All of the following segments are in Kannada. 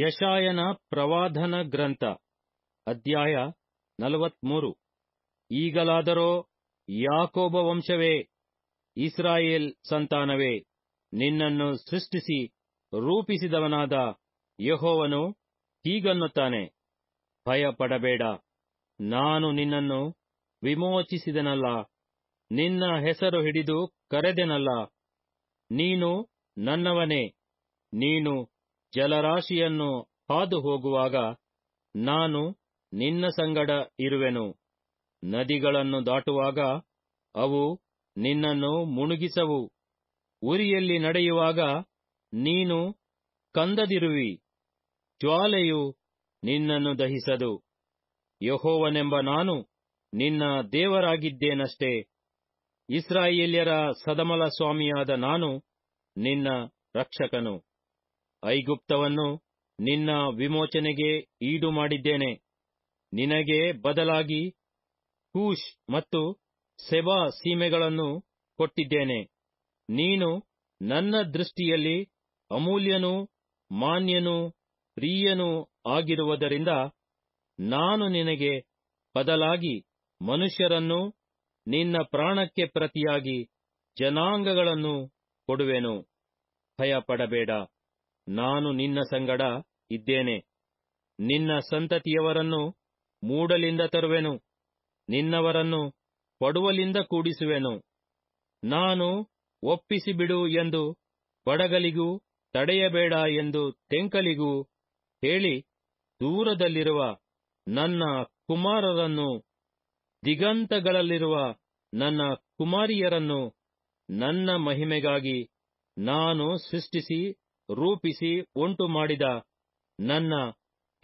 ಯಶಾಯನ ಪ್ರವಾದನ ಗ್ರಂಥ ಅಧ್ಯಾಯ ನಲವತ್ಮೂರು ಈಗಲಾದರೋ ಯಾಕೋಬ ವಂಶವೇ ಇಸ್ರಾಯೇಲ್ ಸಂತಾನವೇ ನಿನ್ನನ್ನು ಸೃಷ್ಟಿಸಿ ರೂಪಿಸಿದವನಾದ ಯಹೋವನು ಹೀಗನ್ನುತ್ತಾನೆ ಭಯಪಡಬೇಡ ನಾನು ನಿನ್ನನ್ನು ವಿಮೋಚಿಸಿದನಲ್ಲ ನಿನ್ನ ಹೆಸರು ಹಿಡಿದು ಕರೆದೆನಲ್ಲ ನೀನು ನನ್ನವನೇ ನೀನು ಜಲರಾಶಿಯನ್ನು ಹಾದು ಹೋಗುವಾಗ ನಾನು ನಿನ್ನ ಸಂಗಡ ಇರುವೆನು ನದಿಗಳನ್ನು ದಾಟುವಾಗ ಅವು ನಿನ್ನನ್ನು ಮುಣುಗಿಸವು ಉರಿಯಲ್ಲಿ ನಡೆಯುವಾಗ ನೀನು ಕಂದದಿರುವಿ ಜ್ವಾಲೆಯು ನಿನ್ನನ್ನು ದಹಿಸದು ಯಹೋವನೆಂಬ ನಾನು ನಿನ್ನ ದೇವರಾಗಿದ್ದೇನಷ್ಟೇ ಇಸ್ರಾಯೇಲ್ಯರ ಸದಮಲ ಸ್ವಾಮಿಯಾದ ನಾನು ನಿನ್ನ ರಕ್ಷಕನು ಐಗುಪ್ತವನ್ನು ನಿನ್ನ ವಿಮೋಚನೆಗೆ ಈಡು ಮಾಡಿದ್ದೇನೆ ನಿನಗೆ ಬದಲಾಗಿ ಕೂಶ್ ಮತ್ತು ಸೆಬಾ ಸೀಮೆಗಳನ್ನು ಕೊಟ್ಟಿದ್ದೇನೆ ನೀನು ನನ್ನ ದೃಷ್ಟಿಯಲ್ಲಿ ಅಮೂಲ್ಯನೂ ಮಾನ್ಯನೂ ಪ್ರಿಯನೂ ಆಗಿರುವುದರಿಂದ ನಾನು ನಿನಗೆ ಬದಲಾಗಿ ಮನುಷ್ಯರನ್ನು ನಿನ್ನ ಪ್ರಾಣಕ್ಕೆ ಪ್ರತಿಯಾಗಿ ಜನಾಂಗಗಳನ್ನು ಕೊಡುವೆನು ಭಯಪಡಬೇಡ ನಾನು ನಿನ್ನ ಸಂಗಡ ಇದ್ದೇನೆ ನಿನ್ನ ಸಂತತಿಯವರನ್ನು ಮೂಡಲಿಂದ ತರುವೆನು ನಿನ್ನವರನ್ನು ಪಡುವಲಿಂದ ಕೂಡಿಸುವೆನು ನಾನು ಒಪ್ಪಿಸಿ ಬಿಡು ಎಂದು ಬಡಗಲಿಗೂ ತಡೆಯಬೇಡ ಎಂದು ತೆಂಕಲಿಗೂ ಹೇಳಿ ದೂರದಲ್ಲಿರುವ ನನ್ನ ಕುಮಾರರನ್ನು ದಿಗಂತಗಳಲ್ಲಿರುವ ನನ್ನ ಕುಮಾರಿಯರನ್ನು ನನ್ನ ಮಹಿಮೆಗಾಗಿ ನಾನು ಸೃಷ್ಟಿಸಿ ರೂಪಿಸಿ ಉಂಟು ಮಾಡಿದ ನನ್ನ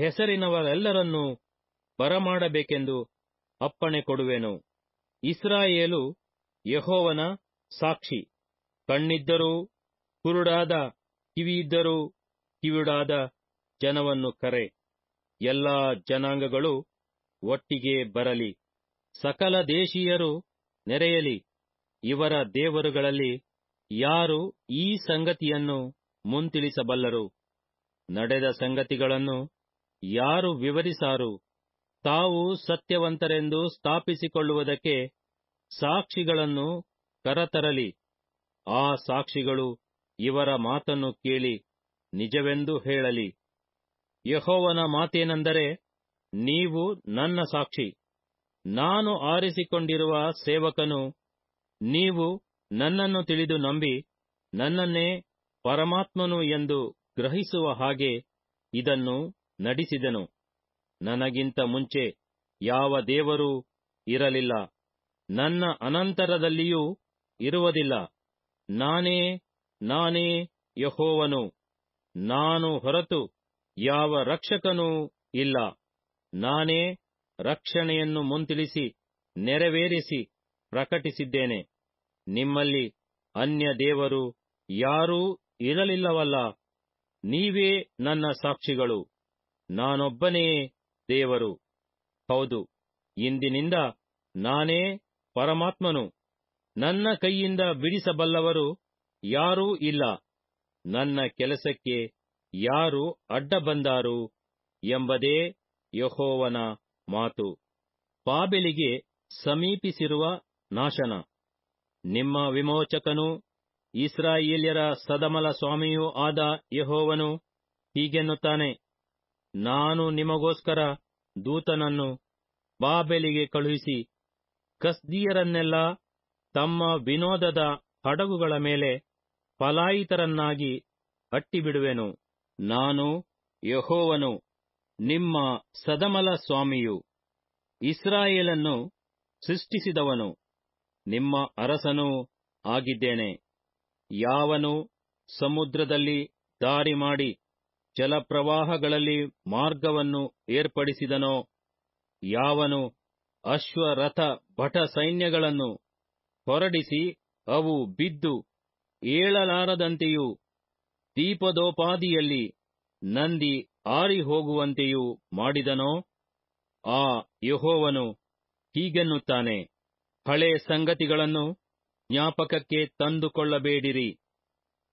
ಹೆಸರಿನವರೆಲ್ಲರನ್ನೂ ಬರಮಾಡಬೇಕೆಂದು ಅಪ್ಪಣೆ ಕೊಡುವೆನು ಇಸ್ರಾಯೇಲು ಯಹೋವನ ಸಾಕ್ಷಿ ಕಣ್ಣಿದ್ದರೂ ಕುರುಡಾದ ಕಿವಿಯಿದ್ದರೂ ಕಿವಿಡಾದ ಜನವನ್ನು ಕರೆ ಎಲ್ಲಾ ಜನಾಂಗಗಳು ಒಟ್ಟಿಗೆ ಬರಲಿ ಸಕಲ ದೇಶೀಯರು ನೆರೆಯಲಿ ಇವರ ದೇವರುಗಳಲ್ಲಿ ಯಾರು ಈ ಸಂಗತಿಯನ್ನು ಮುಂತಿಳಿಸಬಲ್ಲರು ನಡೆದ ಸಂಗತಿಗಳನ್ನು ಯಾರು ವಿವರಿಸಾರು ತಾವು ಸತ್ಯವಂತರೆಂದು ಸ್ಥಾಪಿಸಿಕೊಳ್ಳುವುದಕ್ಕೆ ಸಾಕ್ಷಿಗಳನ್ನು ಕರತರಲಿ ಆ ಸಾಕ್ಷಿಗಳು ಇವರ ಮಾತನ್ನು ಕೇಳಿ ನಿಜವೆಂದು ಹೇಳಲಿ ಯಹೋವನ ಮಾತೇನೆಂದರೆ ನೀವು ನನ್ನ ಸಾಕ್ಷಿ ನಾನು ಆರಿಸಿಕೊಂಡಿರುವ ಸೇವಕನು ನೀವು ನನ್ನನ್ನು ತಿಳಿದು ನಂಬಿ ನನ್ನನ್ನೇ ಪರಮಾತ್ಮನು ಎಂದು ಗ್ರಹಿಸುವ ಹಾಗೆ ಇದನ್ನು ನಡೆಸಿದನು ನನಗಿಂತ ಮುಂಚೆ ಯಾವ ದೇವರೂ ಇರಲಿಲ್ಲ ನನ್ನ ಅನಂತರದಲ್ಲಿಯೂ ಇರುವುದಿಲ್ಲ ನಾನೇ ನಾನೇ ಯಹೋವನು ನಾನು ಹೊರತು ಯಾವ ರಕ್ಷಕನೂ ಇಲ್ಲ ನಾನೇ ರಕ್ಷಣೆಯನ್ನು ಮುಂತಿಳಿಸಿ ನೆರವೇರಿಸಿ ಪ್ರಕಟಿಸಿದ್ದೇನೆ ನಿಮ್ಮಲ್ಲಿ ಅನ್ಯ ದೇವರು ಯಾರೂ ಇರಲಿಲ್ಲವಲ್ಲ ನೀವೇ ನನ್ನ ಸಾಕ್ಷಿಗಳು ನಾನೊಬ್ಬನೇ ದೇವರು ಹೌದು ಇಂದಿನಿಂದ ನಾನೇ ಪರಮಾತ್ಮನು ನನ್ನ ಕೈಯಿಂದ ಬಿಡಿಸಬಲ್ಲವರು ಯಾರೂ ಇಲ್ಲ ನನ್ನ ಕೆಲಸಕ್ಕೆ ಯಾರು ಅಡ್ಡ ಬಂದಾರು ಎಂಬುದೇ ಯಹೋವನ ಮಾತು ಪಾಬೆಲಿಗೆ ಸಮೀಪಿಸಿರುವ ನಾಶನ ನಿಮ್ಮ ವಿಮೋಚಕನು ಇಸ್ರಾಯೇಲ್ಯರ ಸದಮಲ ಸ್ವಾಮಿಯೂ ಆದ ಯಹೋವನು ಹೀಗೆನ್ನುತ್ತಾನೆ ನಾನು ನಿಮಗೋಸ್ಕರ ದೂತನನ್ನು ಬಾಬೆಲಿಗೆ ಕಳುಹಿಸಿ ಕಸ್ದಿಯರನ್ನೆಲ್ಲ ತಮ್ಮ ವಿನೋದದ ಹಡಗುಗಳ ಮೇಲೆ ಪಲಾಯಿತರನ್ನಾಗಿ ಅಟ್ಟಿಬಿಡುವೆನು ನಾನು ಯಹೋವನು ನಿಮ್ಮ ಸದಮಲ ಸ್ವಾಮಿಯು ಇಸ್ರಾಯೇಲನ್ನು ಸೃಷ್ಟಿಸಿದವನು ನಿಮ್ಮ ಅರಸನೂ ಆಗಿದ್ದೇನೆ ಯಾವನು ಸಮುದ್ರದಲ್ಲಿ ದಾರಿ ಮಾಡಿ ಜಲಪ್ರವಾಹಗಳಲ್ಲಿ ಮಾರ್ಗವನ್ನು ಏರ್ಪಡಿಸಿದನೋ ಯಾವನು ಅಶ್ವರಥ ಭಟ ಸೈನ್ಯಗಳನ್ನು ಹೊರಡಿಸಿ ಅವು ಬಿದ್ದು ಏಳಲಾರದಂತೆಯೂ ದೀಪದೋಪಾದಿಯಲ್ಲಿ ನಂದಿ ಆರಿ ಹೋಗುವಂತೆಯೂ ಮಾಡಿದನೋ ಆ ಯಹೋವನು ಹೀಗೆನ್ನುತ್ತಾನೆ ಹಳೆ ಸಂಗತಿಗಳನ್ನು ಜ್ಞಾಪಕಕ್ಕೆ ತಂದುಕೊಳ್ಳಬೇಡಿರಿ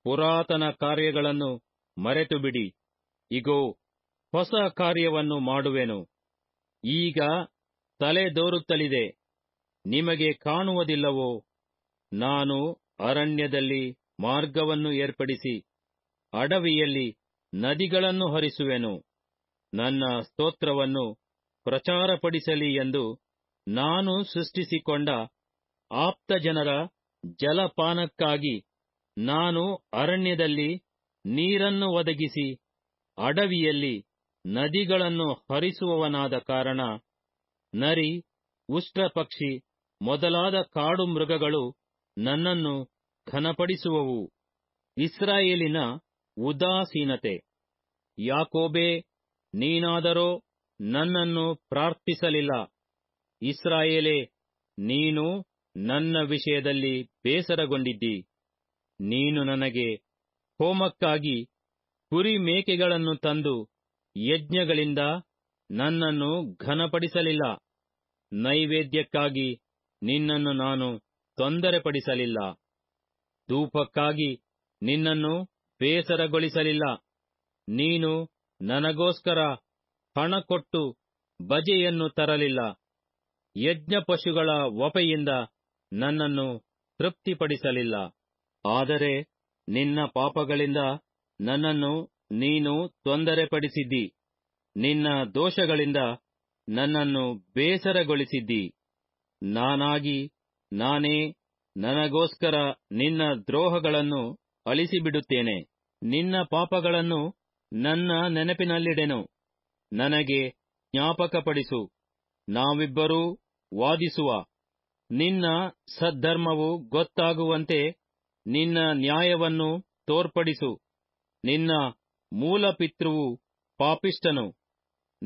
ಪುರಾತನ ಕಾರ್ಯಗಳನ್ನು ಮರೆತುಬಿಡಿ ಇಗೋ ಹೊಸ ಕಾರ್ಯವನ್ನು ಮಾಡುವೆನು ಈಗ ತಲೆದೋರುತ್ತಲಿದೆ ನಿಮಗೆ ಕಾಣುವುದಿಲ್ಲವೋ ನಾನು ಅರಣ್ಯದಲ್ಲಿ ಮಾರ್ಗವನ್ನು ಏರ್ಪಡಿಸಿ ಅಡವಿಯಲ್ಲಿ ನದಿಗಳನ್ನು ಹರಿಸುವೆನು ನನ್ನ ಸ್ತೋತ್ರವನ್ನು ಪ್ರಚಾರಪಡಿಸಲಿ ಎಂದು ನಾನು ಸೃಷ್ಟಿಸಿಕೊಂಡ ಆಪ್ತಜನರ ಜಲಪಾನಕ್ಕಾಗಿ ನಾನು ಅರಣ್ಯದಲ್ಲಿ ನೀರನ್ನು ಒದಗಿಸಿ ಅಡವಿಯಲ್ಲಿ ನದಿಗಳನ್ನು ಹರಿಸುವವನಾದ ಕಾರಣ ನರಿ ಉಷ್ಟ್ರಪಕ್ಷಿ ಮೊದಲಾದ ಕಾಡು ಮೃಗಗಳು ನನ್ನನ್ನು ಘನಪಡಿಸುವವು ಇಸ್ರಾಯೇಲಿನ ಉದಾಸೀನತೆ ಯಾಕೋಬೆ ನೀನಾದರೋ ನನ್ನನ್ನು ಪ್ರಾರ್ಥಿಸಲಿಲ್ಲ ಇಸ್ರಾಯೇಲೇ ನೀನು ನನ್ನ ವಿಷಯದಲ್ಲಿ ಬೇಸರಗೊಂಡಿದ್ದಿ ನೀನು ನನಗೆ ಹೋಮಕ್ಕಾಗಿ ಕುರಿ ಮೇಕೆಗಳನ್ನು ತಂದು ಯಜ್ಞಗಳಿಂದ ನನ್ನನ್ನು ಘನಪಡಿಸಲಿಲ್ಲ ನೈವೇದ್ಯಕ್ಕಾಗಿ ನಿನ್ನನ್ನು ನಾನು ತೊಂದರೆಪಡಿಸಲಿಲ್ಲ ಧೂಪಕ್ಕಾಗಿ ನಿನ್ನನ್ನು ಬೇಸರಗೊಳಿಸಲಿಲ್ಲ ನೀನು ನನಗೋಸ್ಕರ ಹಣ ಕೊಟ್ಟು ಬಜೆಯನ್ನು ತರಲಿಲ್ಲ ಯಜ್ಞ ಪಶುಗಳ ಒಪೆಯಿಂದ ನನ್ನನ್ನು ತೃಪ್ತಿಪಡಿಸಲಿಲ್ಲ ಆದರೆ ನಿನ್ನ ಪಾಪಗಳಿಂದ ನನ್ನನ್ನು ನೀನು ತೊಂದರೆಪಡಿಸಿದ್ದಿ ನಿನ್ನ ದೋಷಗಳಿಂದ ನನ್ನನ್ನು ಬೇಸರಗೊಳಿಸಿದ್ದಿ ನಾನಾಗಿ ನಾನೇ ನನಗೋಸ್ಕರ ನಿನ್ನ ದ್ರೋಹಗಳನ್ನು ಅಳಿಸಿಬಿಡುತ್ತೇನೆ ನಿನ್ನ ಪಾಪಗಳನ್ನು ನನ್ನ ನೆನಪಿನಲ್ಲಿಡೆನು ನನಗೆ ಜ್ಞಾಪಕಪಡಿಸು ನಾವಿಬ್ಬರೂ ವಾದಿಸುವ ನಿನ್ನ ಸದ್ಧರ್ಮವು ಗೊತ್ತಾಗುವಂತೆ ನಿನ್ನ ನ್ಯಾಯವನ್ನು ತೋರ್ಪಡಿಸು ನಿನ್ನ ಮೂಲ ಪಿತೃವು ಪಾಪಿಷ್ಟನು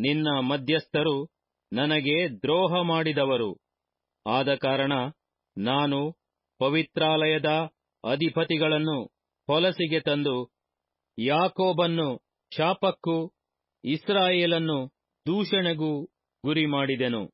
ನಿನ್ನ ಮಧ್ಯಸ್ಥರು ನನಗೆ ದ್ರೋಹ ಮಾಡಿದವರು ಆದ ಕಾರಣ ನಾನು ಪವಿತ್ರಾಲಯದ ಅಧಿಪತಿಗಳನ್ನು ಹೊಲಸಿಗೆ ತಂದು ಯಾಕೋಬನ್ನು ಶಾಪಕ್ಕೂ ಇಸ್ರಾಯೇಲನ್ನು ದೂಷಣೆಗೂ ಗುರಿ ಮಾಡಿದೆನು